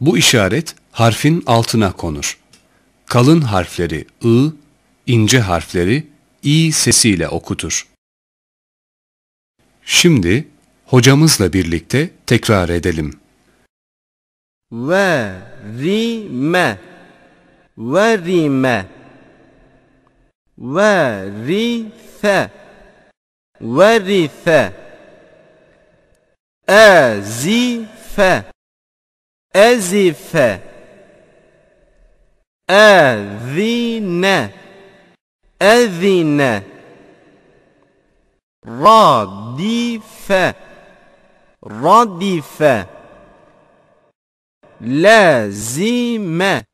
Bu işaret harfin altına konur. Kalın harfleri ı, ince harfleri i sesiyle okutur. Şimdi hocamızla birlikte tekrar edelim. Ve rime ve rime ve rife ve rife ezife أزف أذن أذن رادف ردف لازم